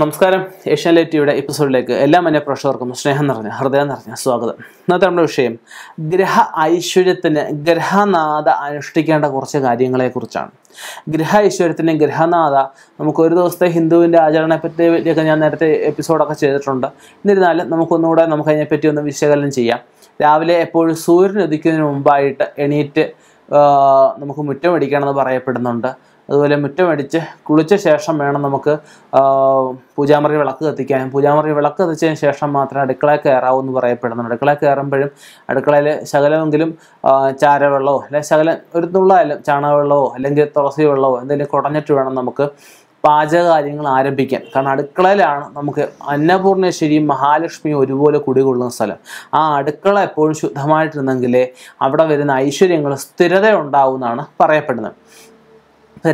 നമസ്കാരം ഏഷ്യാനെറ്റ് ടിവിയുടെ എപ്പിസോഡിലേക്ക് എല്ലാ പ്രേക്ഷകർക്കും സ്നേഹം നിറഞ്ഞ ഹൃദയം നിറഞ്ഞ സ്വാഗതം ഇന്നത്തെ നമ്മുടെ വിഷയം ഗ്രഹ ഐശ്വര്യത്തിന് ഗ്രഹനാഥ അനുഷ്ഠിക്കേണ്ട കുറച്ച് കാര്യങ്ങളെക്കുറിച്ചാണ് ഗ്രഹ ഐശ്വര്യത്തിന് ഗ്രഹനാഥ നമുക്ക് ഒരു ദിവസത്തെ ഹിന്ദുവിൻ്റെ ആചരണത്തെ ഒക്കെ ഞാൻ നേരത്തെ എപ്പിസോഡൊക്കെ ചെയ്തിട്ടുണ്ട് എന്നിരുന്നാലും നമുക്കൊന്നുകൂടെ നമുക്ക് അതിനെപ്പറ്റി ഒന്ന് വിശകലനം ചെയ്യാം രാവിലെ എപ്പോഴും സൂര്യൻ ഉദിക്കുന്നതിന് മുമ്പായിട്ട് എണീറ്റ് നമുക്ക് മുറ്റം അടിക്കണമെന്ന് പറയപ്പെടുന്നുണ്ട് അതുപോലെ മുറ്റമടിച്ച് കുളിച്ച ശേഷം വേണം നമുക്ക് പൂജാമറി വിളക്ക് കത്തിക്കാനും പൂജാമറി വിളക്ക് കത്തിച്ചതിന് ശേഷം മാത്രമേ അടുക്കളയിൽ കയറാവൂ എന്ന് പറയപ്പെടുന്നു അടുക്കളയിൽ കയറുമ്പോഴും അടുക്കളയിൽ ശകലമെങ്കിലും ചാരവെള്ളമോ അല്ലെങ്കിൽ ശകലം ഒരു തുള്ളായാലും ചാണകവെള്ളമോ അല്ലെങ്കിൽ തുളസി വെള്ളമോ എന്തെങ്കിലും കുടഞ്ഞിട്ട് വേണം നമുക്ക് പാചകകാര്യങ്ങൾ ആരംഭിക്കാൻ കാരണം അടുക്കളയിലാണ് നമുക്ക് അന്നപൂർണേശ്വരിയും മഹാലക്ഷ്മിയും ഒരുപോലെ കുടികൊള്ളുന്ന സ്ഥലം ആ അടുക്കള എപ്പോഴും ശുദ്ധമായിട്ടിരുന്നെങ്കിലേ അവിടെ വരുന്ന ഐശ്വര്യങ്ങൾ സ്ഥിരത ഉണ്ടാവുമെന്നാണ് പറയപ്പെടുന്നത്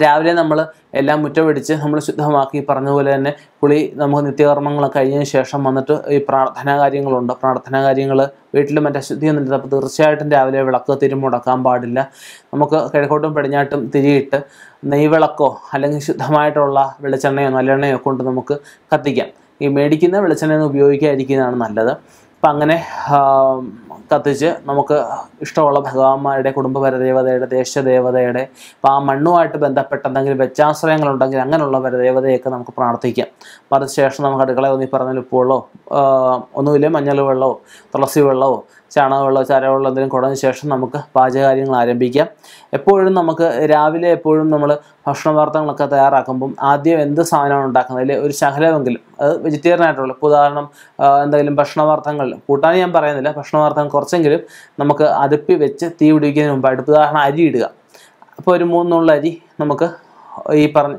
രാവിലെ നമ്മൾ എല്ലാം മുറ്റം നമ്മൾ ശുദ്ധമാക്കി പറഞ്ഞതുപോലെ തന്നെ കുളി നമുക്ക് നിത്യകർമ്മങ്ങളൊക്കെ കഴിഞ്ഞതിന് ശേഷം വന്നിട്ട് ഈ പ്രാർത്ഥനാ കാര്യങ്ങളുണ്ട് പ്രാർത്ഥനാ കാര്യങ്ങൾ വീട്ടിൽ മറ്റേ അശുദ്ധിയൊന്നുമില്ല അപ്പോൾ തീർച്ചയായിട്ടും രാവിലെ വിളക്ക് തിരി മുടക്കാൻ പാടില്ല നമുക്ക് കിഴക്കോട്ടും പടിഞ്ഞാട്ടും തിരിയിട്ട് നെയ്വിളക്കോ അല്ലെങ്കിൽ ശുദ്ധമായിട്ടുള്ള വെളിച്ചെണ്ണയോ നല്ലെണ്ണയോ കൊണ്ട് നമുക്ക് കത്തിക്കാം ഈ മേടിക്കുന്ന വെളിച്ചെണ്ണയൊന്നും ഉപയോഗിക്കാതിരിക്കുന്നതാണ് നല്ലത് അപ്പം അങ്ങനെ കത്തിച്ച് നമുക്ക് ഇഷ്ടമുള്ള ഭഗവാന്മാരുടെ കുടുംബപരദേവതയുടെ ദേശദേവതയുടെ അപ്പം ആ മണ്ണുമായിട്ട് ബന്ധപ്പെട്ട എന്തെങ്കിലും ഉണ്ടെങ്കിൽ അങ്ങനെയുള്ള പരദേവതയൊക്കെ നമുക്ക് പ്രാർത്ഥിക്കാം അപ്പം അതിനുശേഷം നമുക്ക് അടുക്കളയിൽ ഒന്നി പറഞ്ഞ ഉപ്പുവെള്ളമോ ഒന്നുമില്ല മഞ്ഞൾ വെള്ളമോ തുളസി വെള്ളമോ ചാണകമുള്ള ചാരമുള്ള എന്തെങ്കിലും കുടഞ്ഞ ശേഷം നമുക്ക് പാചകകാര്യങ്ങൾ ആരംഭിക്കാം എപ്പോഴും നമുക്ക് രാവിലെ എപ്പോഴും നമ്മൾ ഭക്ഷണ പദാർത്ഥങ്ങളൊക്കെ തയ്യാറാക്കുമ്പം ആദ്യം എന്ത് സാധനമാണ് ഉണ്ടാക്കുന്നത് അല്ലെങ്കിൽ ഒരു ശകലമെങ്കിലും അത് വെജിറ്റേറിയൻ ആയിട്ടുള്ള ഇപ്പോൾ ഉദാഹരണം എന്തെങ്കിലും ഭക്ഷണ പദാർത്ഥങ്ങൾ കൂട്ടാൻ ഞാൻ പറയുന്നില്ല ഭക്ഷണ പദാർത്ഥങ്ങൾ കുറച്ചെങ്കിലും നമുക്ക് അടുപ്പി വെച്ച് തീ പിടിപ്പിക്കുന്നതിന് മുമ്പായിട്ട് ഉദാഹരണം അരി ഇടുക അപ്പോൾ ഒരു മൂന്നുള്ള അരി നമുക്ക് ഈ പറഞ്ഞ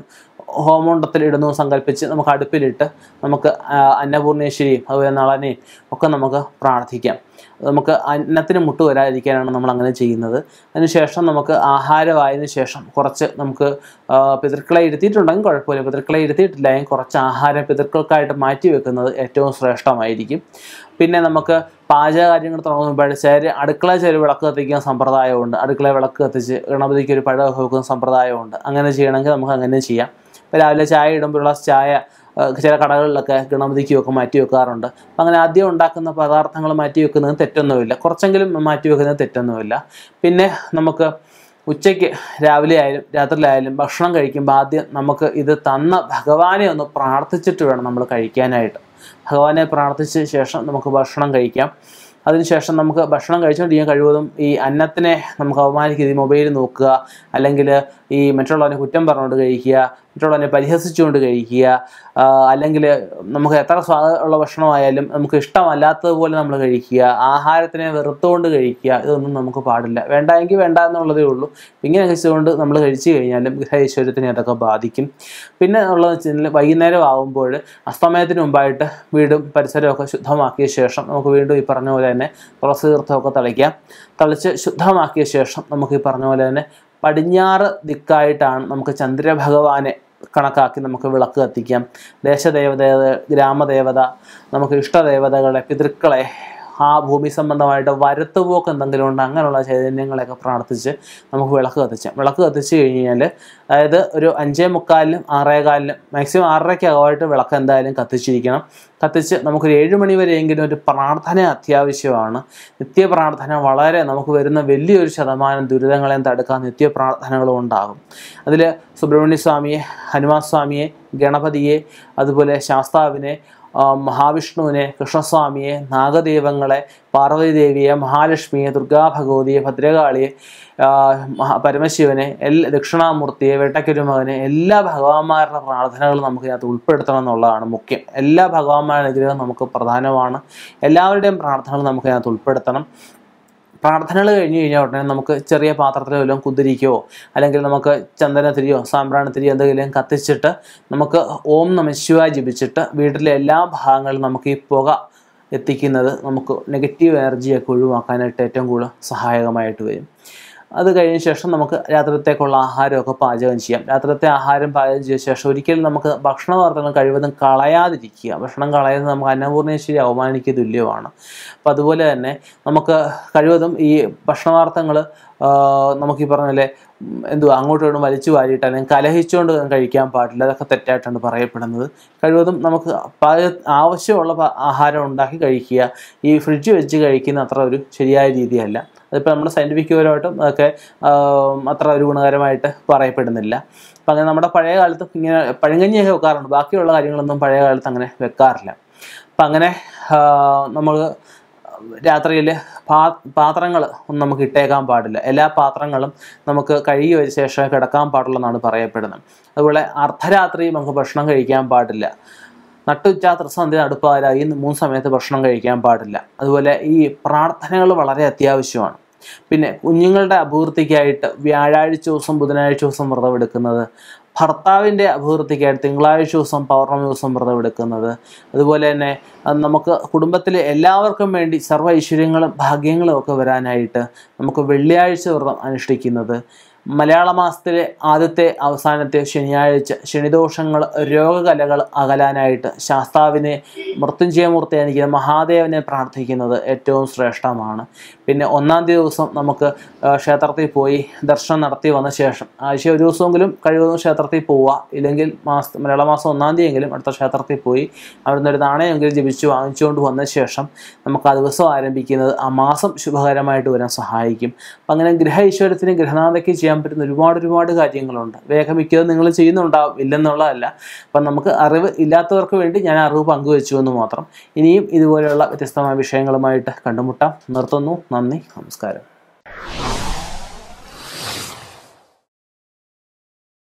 ഹോമോണ്ടത്തിൽ ഇടുന്നു സങ്കല്പിച്ച് നമുക്ക് അടുപ്പിലിട്ട് നമുക്ക് അന്നപൂർണേശ്വരിയും അതുപോലെ നളനെയും ഒക്കെ നമുക്ക് പ്രാർത്ഥിക്കാം നമുക്ക് അന്നത്തിന് മുട്ട് വരാതിരിക്കാനാണ് നമ്മൾ അങ്ങനെ ചെയ്യുന്നത് അതിനുശേഷം നമുക്ക് ആഹാരമായതിനു ശേഷം കുറച്ച് നമുക്ക് പിതൃക്കളെ ഇരുത്തിയിട്ടുണ്ടെങ്കിൽ കുഴപ്പമില്ല പിതൃക്കളെ എങ്കിൽ കുറച്ച് ആഹാരം പിതൃക്കൾക്കായിട്ട് മാറ്റി വെക്കുന്നത് ഏറ്റവും ശ്രേഷ്ഠമായിരിക്കും പിന്നെ നമുക്ക് പാചകകാര്യങ്ങൾ തുടങ്ങുമ്പോൾ ചേര് അടുക്കള ചേര് വിളക്ക് കത്തിക്കുന്ന സമ്പ്രദായമുണ്ട് അടുക്കള വിളക്ക് കത്തിച്ച് ഗണപതിക്ക് ഒരു പഴമൊക്കെ വെക്കുന്ന സമ്പ്രദായമുണ്ട് അങ്ങനെ ചെയ്യണമെങ്കിൽ നമുക്ക് അങ്ങനെ ചെയ്യാം രാവിലെ ചായ ഇടുമ്പോൾ ഒരു ചായ ചില കടകളിലൊക്കെ ഗണപതിക്കുമൊക്കെ മാറ്റി വെക്കാറുണ്ട് അപ്പം അങ്ങനെ ആദ്യം ഉണ്ടാക്കുന്ന പദാർത്ഥങ്ങൾ മാറ്റി വെക്കുന്നത് തെറ്റൊന്നുമില്ല കുറച്ചെങ്കിലും മാറ്റി വെക്കുന്നത് തെറ്റൊന്നുമില്ല പിന്നെ നമുക്ക് ഉച്ചയ്ക്ക് രാവിലെ ആയാലും രാത്രിയിലായാലും ഭക്ഷണം കഴിക്കുമ്പോൾ ആദ്യം നമുക്ക് ഇത് തന്ന ഭഗവാനെ ഒന്ന് പ്രാർത്ഥിച്ചിട്ട് വേണം നമ്മൾ കഴിക്കാനായിട്ട് ഭഗവാനെ പ്രാർത്ഥിച്ച ശേഷം നമുക്ക് ഭക്ഷണം കഴിക്കാം അതിനുശേഷം നമുക്ക് ഭക്ഷണം കഴിച്ചുകൊണ്ടിരിക്കാൻ കഴിവതും ഈ അന്നത്തിനെ നമുക്ക് അവമാനിക്കുക ഈ മൊബൈൽ നോക്കുക അല്ലെങ്കിൽ ഈ മറ്റുള്ളവനെ കുറ്റം പറഞ്ഞുകൊണ്ട് കഴിക്കുക മറ്റുള്ളവനെ പരിഹസിച്ചുകൊണ്ട് കഴിക്കുക അല്ലെങ്കിൽ നമുക്ക് എത്ര സ്വാദുള്ള ഭക്ഷണമായാലും നമുക്ക് ഇഷ്ടമല്ലാത്തതുപോലെ നമ്മൾ കഴിക്കുക ആഹാരത്തിനെ വെറുത്തുകൊണ്ട് കഴിക്കുക ഇതൊന്നും നമുക്ക് പാടില്ല വേണ്ട എങ്കിൽ വേണ്ട എന്നുള്ളതേ ഉള്ളൂ ഇങ്ങനെ കഴിച്ചുകൊണ്ട് നമ്മൾ കഴിച്ചു കഴിഞ്ഞാലും ഗ്രഹൈശ്വര്യത്തിനെ അതൊക്കെ ബാധിക്കും പിന്നെ ഉള്ളത് വെച്ച് കഴിഞ്ഞാൽ വൈകുന്നേരം ആകുമ്പോൾ അസ്തമയത്തിന് മുമ്പായിട്ട് വീടും പരിസരമൊക്കെ ശുദ്ധമാക്കിയ ശേഷം നമുക്ക് വീണ്ടും ഈ പറഞ്ഞ പോലെ തന്നെ തുളസി തീർത്ഥമൊക്കെ തളിക്കാം തളിച്ച് ശുദ്ധമാക്കിയ ശേഷം നമുക്ക് ഈ പറഞ്ഞ പോലെ തന്നെ പടിഞ്ഞാറ് ദിക്കായിട്ടാണ് നമുക്ക് ചന്ദ്രഭഗവാനെ കണക്കാക്കി നമുക്ക് വിളക്ക് കത്തിക്കാം ദേശദേവത ഗ്രാമദേവത നമുക്ക് ഇഷ്ടദേവതകളെ പിതൃക്കളെ ആ ഭൂമി സംബന്ധമായിട്ട് പോക്ക് എന്തെങ്കിലും ഉണ്ട് അങ്ങനെയുള്ള ചൈതന്യങ്ങളെയൊക്കെ പ്രാർത്ഥിച്ച് നമുക്ക് വിളക്ക് കത്തിച്ചാം വിളക്ക് കത്തിച്ച് കഴിഞ്ഞാൽ അതായത് ഒരു അഞ്ചേ ആറേ കാലിലും മാക്സിമം ആറരയ്ക്കകമായിട്ട് വിളക്ക് എന്തായാലും കത്തിച്ചിരിക്കണം കത്തിച്ച് നമുക്കൊരു ഏഴ് മണി വരെയെങ്കിലും ഒരു പ്രാർത്ഥന അത്യാവശ്യമാണ് നിത്യപ്രാർത്ഥന വളരെ നമുക്ക് വരുന്ന വലിയൊരു ശതമാനം ദുരിതങ്ങളെ തടുക്കാൻ നിത്യപ്രാർത്ഥനകളും ഉണ്ടാകും അതിൽ സുബ്രഹ്മണ്യ സ്വാമിയെ ഹനുമാൻ സ്വാമിയെ ഗണപതിയെ അതുപോലെ ശാസ്താവിനെ മഹാവിഷ്ണുവിനെ കൃഷ്ണസ്വാമിയെ നാഗദേവങ്ങളെ പാർവതീദേവിയെ മഹാലക്ഷ്മിയെ ദുർഗാഭഗവതിയെ ഭദ്രകാളിയെ പരമശിവനെ എല്ലാ ദക്ഷിണാമൂർത്തിയെ വെട്ടക്കുരുമകനെ എല്ലാ ഭഗവാന്മാരുടെ പ്രാർത്ഥനകൾ നമുക്ക് ഇതിനകത്ത് ഉൾപ്പെടുത്തണം എന്നുള്ളതാണ് മുഖ്യം എല്ലാ ഭഗവാന്മാരുടെ അനുഗ്രഹം നമുക്ക് പ്രധാനമാണ് എല്ലാവരുടെയും പ്രാർത്ഥനകൾ നമുക്ക് ഇതിനകത്ത് ഉൾപ്പെടുത്തണം പ്രാർത്ഥനകൾ കഴിഞ്ഞ് കഴിഞ്ഞാൽ ഉടനെ നമുക്ക് ചെറിയ പാത്രത്തിലോ വല്ലതും കുതിരിക്കോ അല്ലെങ്കിൽ നമുക്ക് ചന്ദനത്തിരിയോ സാമ്പ്രാണത്തിരിയോ എന്തെങ്കിലും കത്തിച്ചിട്ട് നമുക്ക് ഓം ശിവ ജപിച്ചിട്ട് വീട്ടിലെ എല്ലാ ഭാഗങ്ങളിലും നമുക്ക് ഈ പുക എത്തിക്കുന്നത് നമുക്ക് നെഗറ്റീവ് എനർജിയൊക്കെ ഒഴിവാക്കാനായിട്ട് ഏറ്റവും കൂടുതൽ സഹായകമായിട്ട് വരും അത് കഴിഞ്ഞ ശേഷം നമുക്ക് രാത്രിത്തേക്കുള്ള ആഹാരമൊക്കെ പാചകം ചെയ്യാം രാത്രിത്തെ ആഹാരം പാചകം ചെയ്ത ശേഷം ഒരിക്കലും നമുക്ക് ഭക്ഷണ പദാർത്ഥങ്ങൾ കഴിവതും കളയാതിരിക്കുക ഭക്ഷണം കളയുന്നത് നമുക്ക് അന്നപൂർണേശ്വരി അവമാനിക്കുക തുല്യമാണ് അപ്പം അതുപോലെ തന്നെ നമുക്ക് കഴിവതും ഈ ഭക്ഷണ പദാർത്ഥങ്ങൾ നമുക്ക് ഈ പറഞ്ഞ പോലെ എന്തുവാ അങ്ങോട്ടും വലിച്ചു വാരിയിട്ട് അല്ലെങ്കിൽ കലഹിച്ചുകൊണ്ട് കഴിക്കാൻ പാടില്ല അതൊക്കെ തെറ്റായിട്ടാണ് പറയപ്പെടുന്നത് കഴിവതും നമുക്ക് ആവശ്യമുള്ള ആഹാരം ഉണ്ടാക്കി കഴിക്കുക ഈ ഫ്രിഡ്ജ് വെച്ച് കഴിക്കുന്ന അത്ര ഒരു ശരിയായ രീതിയല്ല അതിപ്പോൾ നമ്മുടെ സയൻറ്റിഫിക് പരമായിട്ടും ഒക്കെ അത്ര ഒരു ഗുണകരമായിട്ട് പറയപ്പെടുന്നില്ല അപ്പം അങ്ങനെ നമ്മുടെ പഴയ കാലത്ത് ഇങ്ങനെ പഴങ്കഞ്ഞിയൊക്കെ വെക്കാറുണ്ട് ബാക്കിയുള്ള കാര്യങ്ങളൊന്നും പഴയ കാലത്ത് അങ്ങനെ വെക്കാറില്ല അപ്പം അങ്ങനെ നമ്മൾ രാത്രിയിൽ പാ പാത്രങ്ങൾ ഒന്നും നമുക്ക് ഇട്ടേക്കാൻ പാടില്ല എല്ലാ പാത്രങ്ങളും നമുക്ക് കഴുകി വെച്ച ശേഷം കിടക്കാൻ പാടുള്ളൂ എന്നാണ് പറയപ്പെടുന്നത് അതുപോലെ അർദ്ധരാത്രി നമുക്ക് ഭക്ഷണം കഴിക്കാൻ പാടില്ല നട്ടുച്ച ത്രിസന്ധ്യ അടുപ്പാരായി മൂന്ന് സമയത്ത് ഭക്ഷണം കഴിക്കാൻ പാടില്ല അതുപോലെ ഈ പ്രാർത്ഥനകൾ വളരെ അത്യാവശ്യമാണ് പിന്നെ കുഞ്ഞുങ്ങളുടെ അഭിവൃദ്ധിക്കായിട്ട് വ്യാഴാഴ്ച ദിവസം ബുധനാഴ്ച ദിവസം വ്രതമെടുക്കുന്നത് ഭർത്താവിൻ്റെ അഭിവൃദ്ധിക്കായിട്ട് തിങ്കളാഴ്ച ദിവസം പൗർണമി ദിവസം വ്രതം എടുക്കുന്നത് അതുപോലെ തന്നെ നമുക്ക് കുടുംബത്തിലെ എല്ലാവർക്കും വേണ്ടി സർവ്വ ഐശ്വര്യങ്ങളും ഭാഗ്യങ്ങളും ഒക്കെ വരാനായിട്ട് നമുക്ക് വെള്ളിയാഴ്ച വ്രതം അനുഷ്ഠിക്കുന്നത് മലയാള മാസത്തിലെ ആദ്യത്തെ അവസാനത്തെ ശനിയാഴ്ച ശനിദോഷങ്ങൾ രോഗകലകൾ അകലാനായിട്ട് ശാസ്താവിനെ മൃത്യുഞ്ജയമൂർത്തി എനിക്ക് മഹാദേവനെ പ്രാർത്ഥിക്കുന്നത് ഏറ്റവും ശ്രേഷ്ഠമാണ് പിന്നെ ഒന്നാം ദിവസം നമുക്ക് ക്ഷേത്രത്തിൽ പോയി ദർശനം നടത്തി വന്ന ശേഷം ആഴ്ച ഒരു ദിവസമെങ്കിലും കഴിവതും ക്ഷേത്രത്തിൽ പോവുക ഇല്ലെങ്കിൽ മാസ മലയാള മാസം ഒന്നാം എങ്കിലും അടുത്ത ക്ഷേത്രത്തിൽ പോയി അവിടുന്ന് ഒരു നാണയമെങ്കിലും ജപിച്ച് വാങ്ങിച്ചുകൊണ്ട് വന്ന ശേഷം നമുക്ക് ആ ദിവസം ആരംഭിക്കുന്നത് ആ മാസം ശുഭകരമായിട്ട് വരാൻ സഹായിക്കും അങ്ങനെ ഗ്രഹ ഈശ്വരത്തിന് ഗ്രഹനാഥയ്ക്ക് ചെയ്യാൻ ചെയ്യാൻ പറ്റുന്ന ഒരുപാട് ഒരുപാട് കാര്യങ്ങളുണ്ട് വേഗം നിങ്ങൾ ചെയ്യുന്നുണ്ടാവും ഇല്ലെന്നുള്ളതല്ല അപ്പം നമുക്ക് അറിവ് ഇല്ലാത്തവർക്ക് വേണ്ടി ഞാൻ അറിവ് പങ്കുവെച്ചു എന്ന് മാത്രം ഇനിയും ഇതുപോലെയുള്ള വ്യത്യസ്തമായ വിഷയങ്ങളുമായിട്ട് കണ്ടുമുട്ടാം നിർത്തുന്നു നന്ദി നമസ്കാരം